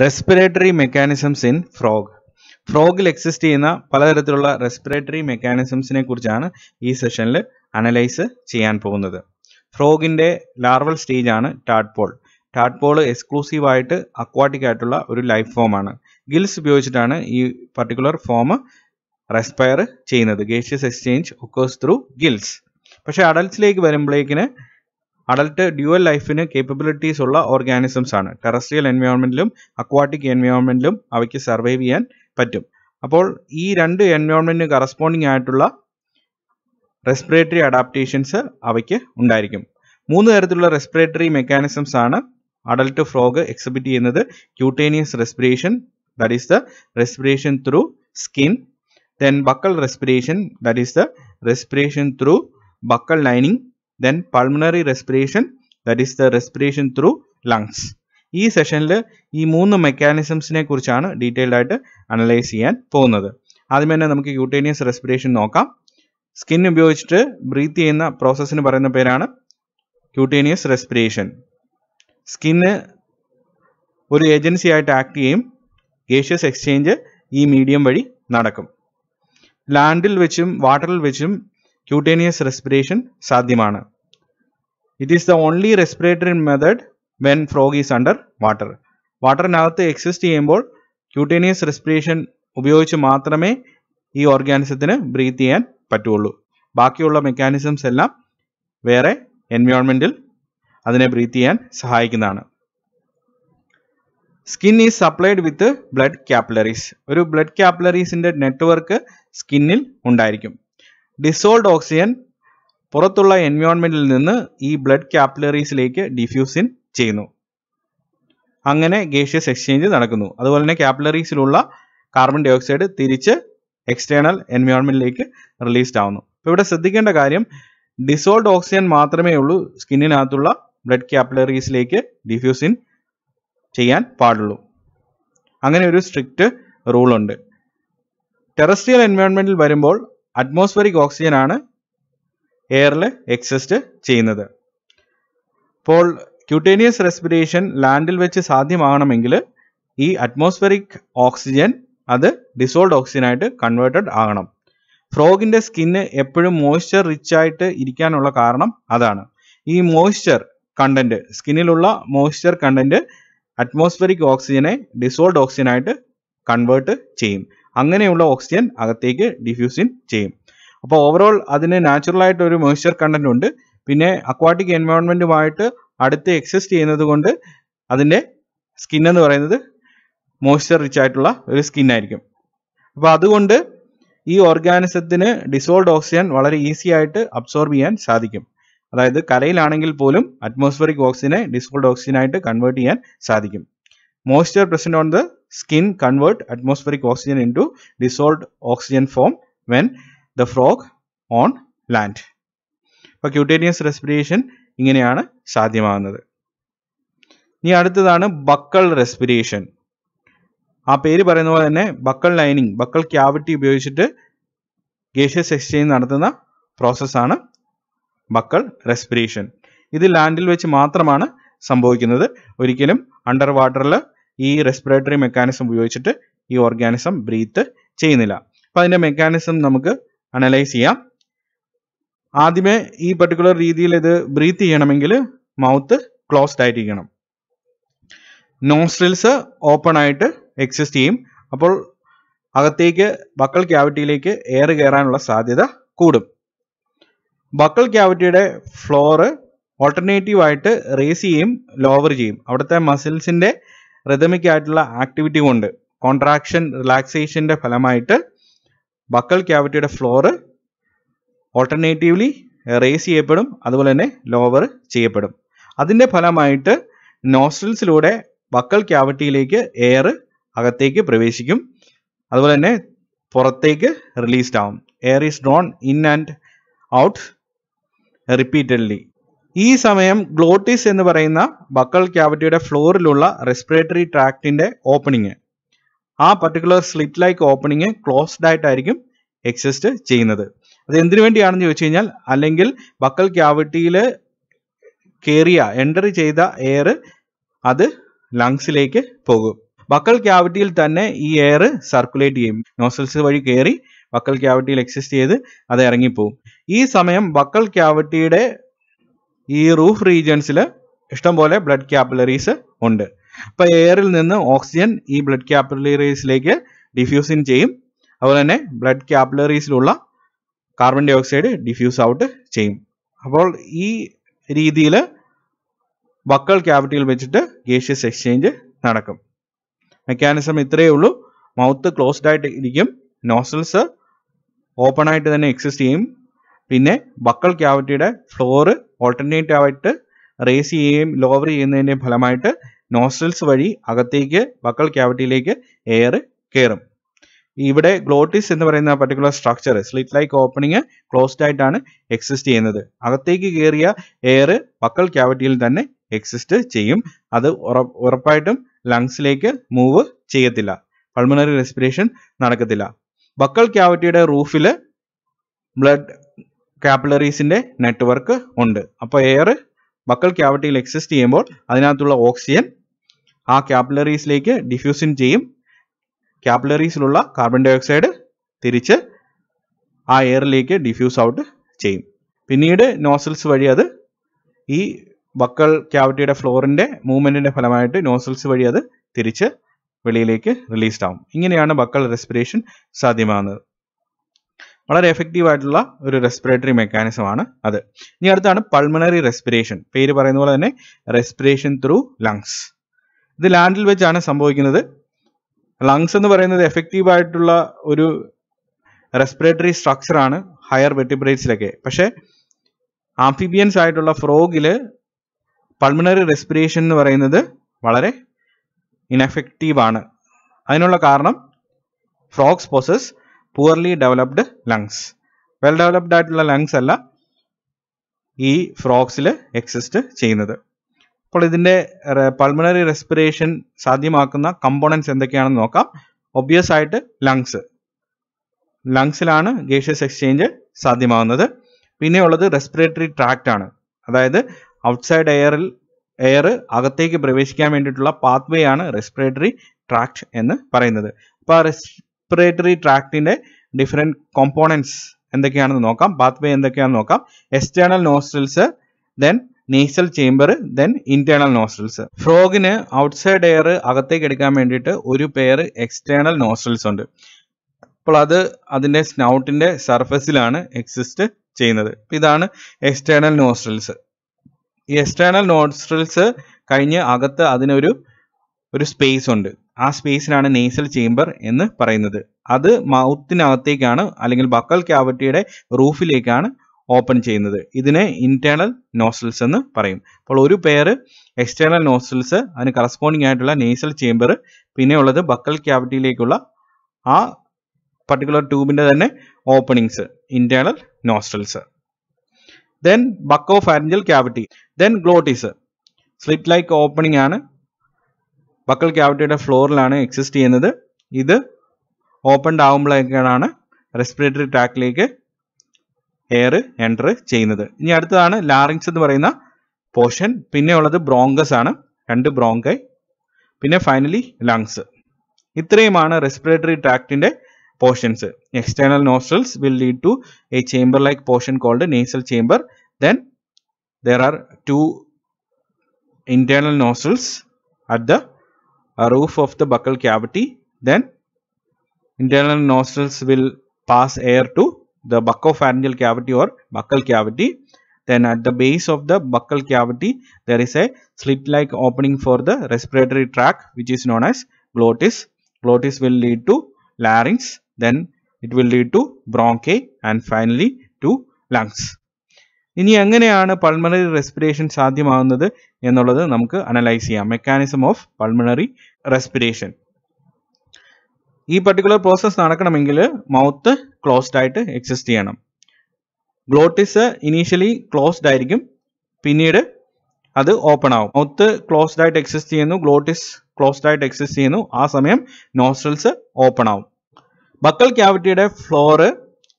Respiratory mechanisms in frog ഫ്രോഗിൽ exist ചെയ്യുന്ന പലതരത്തിലുള്ള റെസ്പിറേറ്ററി മെക്കാനിസംസിനെ കുറിച്ചാണ് ഈ സെഷനിൽ അനലൈസ് ചെയ്യാൻ പോകുന്നത് ഫ്രോഗിൻ്റെ ലാർവൽ സ്റ്റേജ് ആണ് സ്റ്റേജാണ് ടാട്പോൾ എക്സ്ക്ലൂസീവ് ആയിട്ട് അക്വാട്ടിക് ആയിട്ടുള്ള ഒരു ലൈഫ് ഫോമാണ് ഗിൽസ് ഉപയോഗിച്ചിട്ടാണ് ഈ പർട്ടിക്കുലർ ഫോം റെസ്പയർ ചെയ്യുന്നത് gaseous exchange occurs through gills പക്ഷേ അഡൽട്സിലേക്ക് വരുമ്പോഴേക്കിന് അഡൽട്ട് ഡ്യുവൽ ലൈഫിന് കേപ്പബിലിറ്റീസ് ഉള്ള ഓർഗാനിസംസ് ആണ് ടെറസ്ട്രിയൽ എൻവയോൺമെന്റിലും അക്വാട്ടിക് എൻവയോൺമെന്റിലും അവയ്ക്ക് സർവൈവ് ചെയ്യാൻ പറ്റും അപ്പോൾ ഈ രണ്ട് എൻവയോൺമെന്റിന് കറസ്പോണ്ടിങ് ആയിട്ടുള്ള റെസ്പിറേറ്ററി അഡാപ്റ്റേഷൻസ് അവയ്ക്ക് ഉണ്ടായിരിക്കും മൂന്ന് തരത്തിലുള്ള റെസ്പിറേറ്ററി മെക്കാനിസംസ് ആണ് അഡൽട്ട് ഫ്രോഗ് എക്സിബിറ്റ് ചെയ്യുന്നത് cutaneous respiration that is the respiration through skin then buccal respiration that is the respiration through buccal lining then pulmonary respiration that is the respiration through lungs ഈ സെഷനിൽ ഈ മൂന്ന് മെക്കാനിസംസിനെ കുറിച്ചാണ് detailed ആയിട്ട് analyse ചെയ്യാൻ പോകുന്നത് ആദ്യം തന്നെ നമുക്ക് യൂട്ടേനിയസ് റെസ്പിറേഷൻ നോക്കാം സ്കിൻ ഉപയോഗിച്ചിട്ട് ബ്രീത്ത് ചെയ്യുന്ന പ്രോസസ്സിന് പറയുന്ന പേരാണ് ക്യൂട്ടേനിയസ് റെസ്പിറേഷൻ സ്കിന്ന് ഒരു ഏജൻസി ആയിട്ട് ആക്ട് ചെയ്യും ഗേഷ്യസ് എക്സ്ചേഞ്ച് ഈ മീഡിയം വഴി നടക്കും ലാൻഡിൽ വെച്ചും വാട്ടറിൽ വെച്ചും ക്യൂട്ടേനിയസ് റെസ്പിറേഷൻ സാധ്യമാണ് It is the only respiratory method when frog is under water. വാട്ടറിനകത്ത് എക്സിസ്റ്റ് ചെയ്യുമ്പോൾ ക്യൂട്ടേനിയസ് റെസ്പിറേഷൻ ഉപയോഗിച്ച് മാത്രമേ ഈ ഓർഗാനിസത്തിന് ബ്രീത്ത് ചെയ്യാൻ പറ്റുള്ളൂ ബാക്കിയുള്ള മെക്കാനിസംസ് എല്ലാം വേറെ എൻവയോൺമെൻറ്റിൽ അതിനെ ബ്രീത്ത് ചെയ്യാൻ സഹായിക്കുന്നതാണ് skin is supplied with blood capillaries ഒരു ബ്ലഡ് ക്യാപ്പിലറീസിൻ്റെ നെറ്റ്വർക്ക് സ്കിന്നിൽ ഉണ്ടായിരിക്കും ഡിസോൾഡ് ഓക്സിജൻ പുറത്തുള്ള എൻവയോൺമെന്റിൽ നിന്ന് ഈ ബ്ലഡ് ക്യാപ്പിലറീസിലേക്ക് ഡിഫ്യൂസിൻ ചെയ്യുന്നു അങ്ങനെ ഗേഷ്യസ് എക്സ്ചേഞ്ച് നടക്കുന്നു അതുപോലെ തന്നെ ക്യാപ്പിലറീസിലുള്ള കാർബൺ ഡൈ ഓക്സൈഡ് തിരിച്ച് എക്സ്റ്റേണൽ എൻവയോൺമെന്റിലേക്ക് റിലീസ്ഡ് ആവുന്നു അപ്പൊ ഇവിടെ ശ്രദ്ധിക്കേണ്ട കാര്യം ഡിസോൾഡ് ഓക്സിജൻ മാത്രമേ ഉള്ളൂ സ്കിന്നിനകത്തുള്ള ബ്ലഡ് ക്യാപ്പിലറീസിലേക്ക് ഡിഫ്യൂസിൻ ചെയ്യാൻ പാടുള്ളൂ അങ്ങനെ ഒരു സ്ട്രിക്റ്റ് റൂളുണ്ട് ടെറസ്ട്രിയൽ എൻവയോൺമെന്റിൽ വരുമ്പോൾ അറ്റ്മോസ്ഫറിക് ഓക്സിജൻ ആണ് എയറിൽ എക്സിസ്റ്റ് ചെയ്യുന്നത് അപ്പോൾ ക്യൂട്ടേനിയസ് റെസ്പിറേഷൻ ലാൻഡിൽ വെച്ച് സാധ്യമാകണമെങ്കിൽ ഈ അറ്റ്മോസ്ഫെറിക് ഓക്സിജൻ അത് ഡിസോൾഡ് ഓക്സിജനായിട്ട് കൺവേർട്ടഡ് ആകണം ഫ്രോഗിൻ്റെ സ്കിന്ന് എപ്പോഴും മോയ്സ്ചർ റിച്ച് ആയിട്ട് ഇരിക്കാനുള്ള കാരണം അതാണ് ഈ മോയ്സ്ചർ കണ്ടന്റ് സ്കിന്നിലുള്ള മോയ്സ്ചർ കണ്ടന്റ് അറ്റ്മോസ്ഫെറിക് ഓക്സിജനെ ഡിസോൾഡ് ഓക്സിജനായിട്ട് കൺവേർട്ട് ചെയ്യും അങ്ങനെയുള്ള ഓക്സിജൻ അകത്തേക്ക് ഡിഫ്യൂസിൻ ചെയ്യും അപ്പോൾ ഓവറോൾ അതിന് നാച്ചുറൽ ആയിട്ട് ഒരു മോയ്സ്ചർ കണ്ടന്റ് ഉണ്ട് പിന്നെ അക്വാട്ടിക് എൻവയോൺമെന്റുമായിട്ട് അടുത്ത് എക്സിസ്റ്റ് ചെയ്യുന്നത് കൊണ്ട് അതിൻ്റെ സ്കിൻ എന്ന് പറയുന്നത് മോയ്സ്ചർ റിച്ച് ആയിട്ടുള്ള ഒരു സ്കിൻ ആയിരിക്കും അപ്പോൾ അതുകൊണ്ട് ഈ ഓർഗാനിസത്തിന് ഡിസോൾഡ് ഓക്സിജൻ വളരെ ഈസി ആയിട്ട് അബ്സോർബ് ചെയ്യാൻ സാധിക്കും അതായത് കരയിലാണെങ്കിൽ പോലും അറ്റ്മോസ്ഫിയറിക് ഓക്സിജനെ ഡിസോൾഡ് ഓക്സിജനായിട്ട് കൺവേർട്ട് ചെയ്യാൻ സാധിക്കും moisture present on the skin convert atmospheric oxygen into dissolved oxygen form when the frog on land അപ്പോൾ ക്യൂട്ടേനിയസ് റെസ്പിറേഷൻ ഇങ്ങനെയാണ് സാധ്യമാകുന്നത് ഇനി അടുത്തതാണ് ബക്കൾ റെസ്പിറേഷൻ ആ പേര് പറയുന്ന പോലെ തന്നെ ബക്കൾ ലൈനിങ് ബക്കൾ ക്യാവിറ്റി ഉപയോഗിച്ചിട്ട് ഗേഷ്യസ് എക്സ്ചേഞ്ച് നടത്തുന്ന പ്രോസസ്സാണ് ബക്കൾ റെസ്പിറേഷൻ ഇത് ലാൻഡിൽ വെച്ച് മാത്രമാണ് സംഭവിക്കുന്നത് ഒരിക്കലും അണ്ടർ വാട്ടറിൽ ഈ റെസ്പിറേറ്ററി മെക്കാനിസം ഉപയോഗിച്ചിട്ട് ഈ ഓർഗാനിസം ബ്രീത്ത് ചെയ്യുന്നില്ല അപ്പം അതിൻ്റെ മെക്കാനിസം നമുക്ക് അനലൈസ് ചെയ്യാം ആദ്യമേ ഈ പെർട്ടിക്കുലർ രീതിയിൽ ഇത് ബ്രീത്ത് ചെയ്യണമെങ്കിൽ മൗത്ത് ക്ലോസ്ഡ് ആയിട്ടിരിക്കണം നോസ്ട്രിൽസ് ഓപ്പൺ ആയിട്ട് എക്സിസ്റ്റ് ചെയ്യും അപ്പോൾ അകത്തേക്ക് ബക്കൽ ക്യാവിറ്റിയിലേക്ക് എയർ കയറാനുള്ള സാധ്യത കൂടും ബക്കൽ ക്യാവിറ്റിയുടെ ഫ്ലോറ് ഓൾട്ടർനേറ്റീവ് ആയിട്ട് റേസ് ചെയ്യും ലോവർ ചെയ്യും അവിടുത്തെ മസിൽസിൻ്റെ റിതമിക് ആയിട്ടുള്ള ആക്ടിവിറ്റി കൊണ്ട് കോൺട്രാക്ഷൻ റിലാക്സേഷൻ്റെ ഫലമായിട്ട് ബക്കൽ ക്യാവിറ്റിയുടെ ഫ്ലോറ് ഓൾട്ടർനേറ്റീവ്ലി റേസ് ചെയ്യപ്പെടും അതുപോലെ തന്നെ ലോവർ ചെയ്യപ്പെടും അതിൻ്റെ ഫലമായിട്ട് നോസ്ട്രിൽസിലൂടെ ബക്കൽ ക്യാവിറ്റിയിലേക്ക് എയർ അകത്തേക്ക് പ്രവേശിക്കും അതുപോലെ തന്നെ പുറത്തേക്ക് റിലീസ്ഡ് ആവും air is drawn in and out repeatedly ഈ സമയം ഗ്ലോട്ടിസ് എന്ന് പറയുന്ന ബക്കൾ ക്യാവിറ്റിയുടെ ഫ്ലോറിലുള്ള റെസ്പിറേറ്ററി ട്രാക്റ്റിന്റെ ഓപ്പണിങ് ആ particular slit like opening closed ആയിട്ടായിരിക്കും എക്സിസ്റ്റ് ചെയ്യുന്നത് അത് എന്തിനു വേണ്ടിയാണെന്ന് ചോദിച്ചു കഴിഞ്ഞാൽ അല്ലെങ്കിൽ ബക്കൽ ക്യാവിറ്റിയിൽ കയറിയ എൻ്റർ ചെയ്ത എയർ അത് ലങ്സിലേക്ക് പോകും ബക്കൽ ക്യാവിറ്റിയിൽ തന്നെ ഈ എയർ സർക്കുലേറ്റ് ചെയ്യും നോസൽസ് വഴി കയറി ബക്കൽ ക്യാവിറ്റിയിൽ എക്സിസ്റ്റ് ചെയ്ത് അത് ഇറങ്ങിപ്പോവും ഈ സമയം ബക്കൽ ക്യാവിറ്റിയുടെ ഈ റൂഫ് റീജിയൻസിൽ ഇഷ്ടംപോലെ ബ്ലഡ് ക്യാപ്പിലറീസ് ഉണ്ട് അപ്പൊ എയറിൽ നിന്ന് ഓക്സിജൻ ഈ ബ്ലഡ് ക്യാപ്പിലറീസിലേക്ക് ഡിഫ്യൂസിൻ ചെയ്യും അതുപോലെ തന്നെ ബ്ലഡ് ക്യാപ്പിലറീസിലുള്ള carbon dioxide diffuse out ചെയ്യും അപ്പോൾ ഈ രീതിയിൽ വക്കൾ ക്യാപിറ്റിയിൽ വെച്ചിട്ട് ഗേഷ്യസ് എക്സ്ചേഞ്ച് നടക്കും മെക്കാനിസം ഇത്രയേ ഉള്ളൂ മൗത്ത് ക്ലോസ്ഡ് ആയിട്ട് ഇരിക്കും നോസൽസ് ഓപ്പൺ ആയിട്ട് തന്നെ എക്സിസ്റ്റ് ചെയ്യും പിന്നെ ബക്കൾ ക്യാവിറ്റിയുടെ ഫ്ലോറ് ഓൾട്ടർനേറ്റീവ് ആയിട്ട് റേസ് ചെയ്യുകയും ലോവർ ചെയ്യുന്നതിൻ്റെ ഫലമായിട്ട് നോസ്ട്രൽസ് വഴി അകത്തേക്ക് വക്കൽ ക്യാവിറ്റിയിലേക്ക് എയർ കയറും ഇവിടെ ഗ്ലോട്ടിസ് എന്ന് പറയുന്ന particular structure slit like opening closed ആയിട്ടാണ് എക്സിസ്റ്റ് ചെയ്യുന്നത് അകത്തേക്ക് കയറിയ എയർ വക്കൽ ക്യാവിറ്റിയിൽ തന്നെ എക്സിസ്റ്റ് ചെയ്യും അത് ഉറപ്പായിട്ടും ലങ്സിലേക്ക് മൂവ് ചെയ്യത്തില്ല പൾമണറി റെസ്പിറേഷൻ നടക്കത്തില്ല വക്കൽ ക്യാവിറ്റിയുടെ റൂഫിൽ ബ്ലഡ് കാപ്പിലറീസിന്റെ നെറ്റ്വർക്ക് ഉണ്ട് അപ്പോൾ എയർ വക്കൽ ക്യാവിറ്റിയിൽ എക്സിസ്റ്റ് ചെയ്യുമ്പോൾ അതിനകത്തുള്ള ഓക്സിജൻ ആ ക്യാപ്ലറീസിലേക്ക് ഡിഫ്യൂസിൻ ചെയ്യും ക്യാപ്ലറീസിലുള്ള കാർബൺ ഡൈ ഓക്സൈഡ് തിരിച്ച് ആ എയറിലേക്ക് ഡിഫ്യൂസ് ഔട്ട് ചെയ്യും പിന്നീട് നോസൽസ് വഴി അത് ഈ ബക്കൾ ക്യാവിറ്റിയുടെ ഫ്ലോറിൻ്റെ മൂവ്മെൻറ്റിൻ്റെ ഫലമായിട്ട് നോസൽസ് വഴി അത് തിരിച്ച് വെളിയിലേക്ക് റിലീസ്ഡ് ആവും ഇങ്ങനെയാണ് ബക്കൾ റെസ്പിറേഷൻ സാധ്യമാകുന്നത് വളരെ എഫക്റ്റീവ് ആയിട്ടുള്ള ഒരു റെസ്പിറേറ്ററി മെക്കാനിസം ആണ് അത് ഇനി അടുത്താണ് പൾമണറി റെസ്പിറേഷൻ പേര് പറയുന്ന പോലെ തന്നെ റെസ്പിറേഷൻ ത്രൂ ലങ്സ് ഇത് ലാൻഡിൽ വെച്ചാണ് സംഭവിക്കുന്നത് ലങ്സ് എന്ന് പറയുന്നത് എഫക്റ്റീവ് ആയിട്ടുള്ള ഒരു റെസ്പിറേറ്ററി സ്ട്രക്ചറാണ് ഹയർ വെർട്ടിബ്രേറ്റ്സിലൊക്കെ പക്ഷേ ആംഫിബിയൻസ് ആയിട്ടുള്ള ഫ്രോഗിൽ പൾമിനറി റെസ്പിറേഷൻ എന്ന് പറയുന്നത് വളരെ ആണ് അതിനുള്ള കാരണം frogs possess poorly developed lungs well developed ആയിട്ടുള്ള ലങ്സ് അല്ല ഈ ഫ്രോഗ്സിൽ എക്സിസ്റ്റ് ചെയ്യുന്നത് അപ്പോൾ ഇതിന്റെ പൾമണറി റെസ്പിറേഷൻ സാധ്യമാക്കുന്ന കമ്പോണൻസ് എന്തൊക്കെയാണെന്ന് നോക്കാം ഒബ്വിയസ് ആയിട്ട് ലങ്സ് ലങ്സിലാണ് ഗേഷ്യസ് എക്സ്ചേഞ്ച് സാധ്യമാകുന്നത് പിന്നെയുള്ളത് റെസ്പിറേറ്ററി ട്രാക്റ്റ് ആണ് അതായത് ഔട്ട്സൈഡ് എയറിൽ എയർ അകത്തേക്ക് പ്രവേശിക്കാൻ വേണ്ടിയിട്ടുള്ള പാത്വേ ആണ് റെസ്പിറേറ്ററി ട്രാക്റ്റ് എന്ന് പറയുന്നത് അപ്പോൾ ആ റെസ്പിറേറ്ററി ട്രാക്റ്റിന്റെ ഡിഫറെൻറ്റ് കോമ്പോണൻസ് എന്തൊക്കെയാണെന്ന് നോക്കാം പാത്വേ എന്തൊക്കെയാണെന്ന് നോക്കാം external nostrils then nasal chamber then internal nostrils ഫ്രോഗിന് ഔട്ട്സൈഡ് എയർ അകത്തേക്ക് എടുക്കാൻ വേണ്ടിയിട്ട് ഒരു പെയർ എക്സ്റ്റേണൽ നോസ്ട്രൽസ് ഉണ്ട് അപ്പോൾ അത് അതിൻ്റെ സ്നൗട്ടിൻ്റെ സർഫസിലാണ് എക്സിസ്റ്റ് ചെയ്യുന്നത് ഇതാണ് എക്സ്റ്റേണൽ നോസ്ട്രൽസ് ഈ എക്സ്റ്റേണൽ നോസ്ട്രൽസ് കഴിഞ്ഞ് അകത്ത് അതിനൊരു ഒരു സ്പേസ് ഉണ്ട് ആ സ്പേസിനാണ് നേസൽ ചേംബർ എന്ന് പറയുന്നത് അത് മൗത്തിനകത്തേക്കാണ് അല്ലെങ്കിൽ ബക്കൽ ക്യാവിറ്റിയുടെ റൂഫിലേക്കാണ് ഓപ്പൺ ചെയ്യുന്നത് ഇതിനെ ഇന്റേണൽ നോസൽസ് എന്ന് പറയും അപ്പോൾ ഒരു പെയർ എക്സ്റ്റേണൽ നോസൽസ് അതിന് കറസ്പോണ്ടിങ് ആയിട്ടുള്ള നേസൽ ചേംബർ പിന്നെ ഉള്ളത് ബക്കൽ ക്യാവിറ്റിയിലേക്കുള്ള ആ പർട്ടിക്കുലർ ട്യൂബിൻ്റെ തന്നെ openings internal nostrils then buccopharyngeal cavity then glottis slit like opening ആണ് ബക്കൽ ക്യാവിറ്റിയുടെ ഫ്ലോറിലാണ് എക്സിസ്റ്റ് ചെയ്യുന്നത് ഇത് ഓപ്പൺഡ് ആകുമ്പോഴേക്കാണ് റെസ്പിറേറ്ററി ട്രാക്കിലേക്ക് എയർ എൻ്റർ ചെയ്യുന്നത് ഇനി അടുത്തതാണ് ലാറിങ്സ് എന്ന് പറയുന്ന പോർഷൻ പിന്നെ ഉള്ളത് ബ്രോങ്കസ് ആണ് രണ്ട് ബ്രോങ്കൈ പിന്നെ ഫൈനലി ലങ്സ് ഇത്രയുമാണ് റെസ്പിറേറ്ററി ട്രാക്റ്റിൻ്റെ portions external nostrils will lead to a chamber like portion called nasal chamber then there are two internal nostrils at the roof of the buccal cavity then internal nostrils will pass air to the buccopharyngeal cavity or buccal cavity. Then at the base of the buccal cavity, there is a slit-like opening for the respiratory tract which is known as glottis. Glottis will lead to larynx, then it will lead to bronchi and finally to lungs. ഇനി എങ്ങനെയാണ് pulmonary respiration സാധ്യമാകുന്നത് എന്നുള്ളത് നമുക്ക് analyse ചെയ്യാം mechanism of pulmonary respiration ഈ particular process നടക്കണമെങ്കിൽ mouth closed ആയിട്ട് exist ചെയ്യണം ഗ്ലോട്ടിസ് ഇനീഷ്യലി ക്ലോസ്ഡ് ആയിരിക്കും പിന്നീട് അത് ഓപ്പൺ ആവും മൗത്ത് ക്ലോസ്ഡ് ആയിട്ട് എക്സിസ്റ്റ് ചെയ്യുന്നു ഗ്ലോട്ടിസ് ക്ലോസ്ഡ് ആയിട്ട് എക്സിസ്റ്റ് ചെയ്യുന്നു ആ സമയം നോസ്ട്രൽസ് ഓപ്പൺ ആവും ബക്കൽ ക്യാവിറ്റിയുടെ ഫ്ലോറ്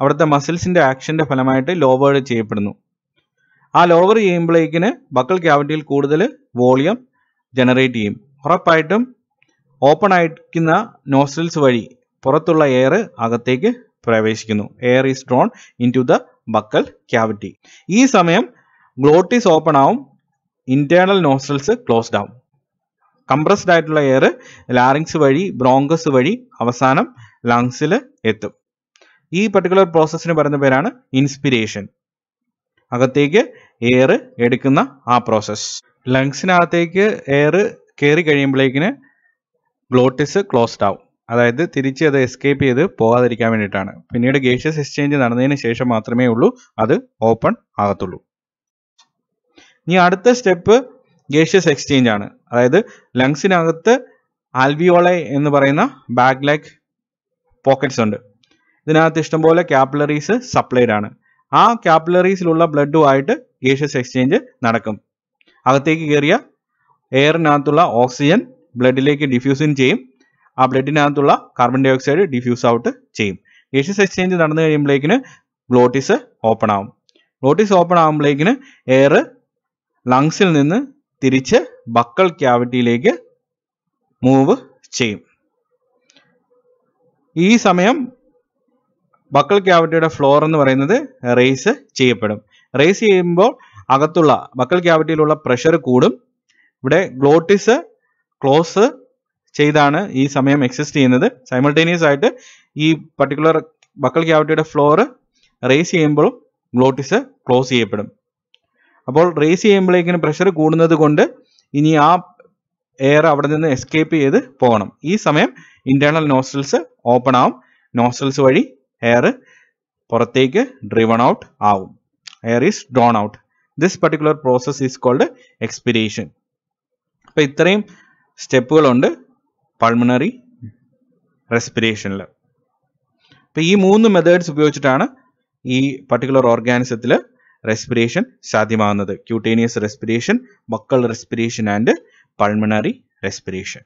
അവിടുത്തെ മസിൽസിന്റെ ആക്ഷന്റെ ഫലമായിട്ട് ലോവേഡ് ചെയ്യപ്പെടുന്നു ആ ലോവർ ചെയ്യുമ്പോഴേക്കിന് ബക്കൽ ക്യാവിറ്റിയിൽ കൂടുതൽ വോളിയം ജനറേറ്റ് ചെയ്യും ഉറപ്പായിട്ടും ഓപ്പൺ ആയിരിക്കുന്ന നോസ്ട്രൽസ് വഴി പുറത്തുള്ള എയർ അകത്തേക്ക് പ്രവേശിക്കുന്നു air is drawn into the buccal cavity ഈ സമയം ഗ്ലോട്ടീസ് ഓപ്പൺ ആവും ഇന്റേണൽ നോസ്ട്രൽസ് ക്ലോസ്ഡ് ആവും കംപ്രസ്ഡ് ആയിട്ടുള്ള എയർ ലാറിങ്സ് വഴി ബ്രോങ്കസ് വഴി അവസാനം ലങ്സിൽ എത്തും ഈ പർട്ടിക്കുലർ പ്രോസസ്സിന് പറയുന്ന പേരാണ് ഇൻസ്പിരേഷൻ അകത്തേക്ക് എയർ എടുക്കുന്ന ആ പ്രോസസ് ലങ്സിനകത്തേക്ക് എയർ കയറി കഴിയുമ്പോഴേക്കിന് ഗ്ലോട്ടിസ് ക്ലോസ്ഡ് ആവും അതായത് തിരിച്ച് അത് എസ്കേപ്പ് ചെയ്ത് പോകാതിരിക്കാൻ വേണ്ടിയിട്ടാണ് പിന്നീട് ഗേഷ്യസ് എക്സ്ചേഞ്ച് നടന്നതിന് ശേഷം മാത്രമേ ഉള്ളൂ അത് ഓപ്പൺ ആകത്തുള്ളൂ ഇനി അടുത്ത സ്റ്റെപ്പ് ഗേഷ്യസ് എക്സ്ചേഞ്ച് ആണ് അതായത് ലങ്സിനകത്ത് ആൽവിയോളെ എന്ന് പറയുന്ന ബാഗ് ലെഗ് പോക്കറ്റ്സ് ഉണ്ട് ഇതിനകത്ത് ഇഷ്ടംപോലെ ക്യാപ്ലറീസ് സപ്ലൈഡ് ആണ് ആ ക്യാപ്ലറീസിലുള്ള ബ്ലഡുമായിട്ട് ഗേഷ്യസ് എക്സ്ചേഞ്ച് നടക്കും അകത്തേക്ക് കയറിയ എയറിനകത്തുള്ള ഓക്സിജൻ ബ്ലഡിലേക്ക് ഡിഫ്യൂസിൻ ചെയ്യും ആ ബ്ലഡിനകത്തുള്ള carbon dioxide diffuse out ചെയ്യും ഏഷ്യസ് എക്സ്ചേഞ്ച് നടന്നു കഴിയുമ്പോഴേക്കിന് ഗ്ലോട്ടിസ് ഓപ്പൺ ആവും ഗ്ലോട്ടിസ് ഓപ്പൺ ആകുമ്പോഴേക്കിന് എയർ ലങ്സിൽ നിന്ന് തിരിച്ച് ബക്കൾ ക്യാവിറ്റിയിലേക്ക് മൂവ് ചെയ്യും ഈ സമയം ബക്കൾ ക്യാവിറ്റിയുടെ ഫ്ലോർ എന്ന് പറയുന്നത് റേസ് ചെയ്യപ്പെടും റേസ് ചെയ്യുമ്പോൾ അകത്തുള്ള ബക്കൾ ക്യാവിറ്റിയിലുള്ള പ്രഷർ കൂടും ഇവിടെ ഗ്ലോട്ടിസ് ക്ലോസ് ചെയ്താണ് ഈ സമയം എക്സിസ്റ്റ് ചെയ്യുന്നത് സൈമൾട്ടേനിയസ് ആയിട്ട് ഈ പർട്ടിക്കുലർ ബക്കൽ ക്യാവിറ്റിയുടെ ഫ്ലോർ റേസ് ചെയ്യുമ്പോഴും ഗ്ലോട്ടിസ് ക്ലോസ് ചെയ്യപ്പെടും അപ്പോൾ റേസ് ചെയ്യുമ്പോഴേക്കിന് പ്രഷർ കൂടുന്നത് കൊണ്ട് ഇനി ആ എയർ അവിടെ നിന്ന് എസ്കേപ്പ് ചെയ്ത് പോകണം ഈ സമയം ഇന്റേണൽ നോസ്ട്രൽസ് ഓപ്പൺ ആവും നോസ്ട്രൽസ് വഴി എയർ പുറത്തേക്ക് ഡ്രിവൺ ഔട്ട് ആവും air is drawn out this particular process is called expiration അപ്പൊ ഇത്രയും സ്റ്റെപ്പുകളുണ്ട് പൾമണറി റെസ്പിറേഷനിൽ അപ്പം ഈ മൂന്ന് മെത്തേഡ്സ് ഉപയോഗിച്ചിട്ടാണ് ഈ പർട്ടിക്കുലർ ഓർഗാനിസത്തിൽ റെസ്പിറേഷൻ സാധ്യമാകുന്നത് cutaneous respiration buccal respiration and pulmonary respiration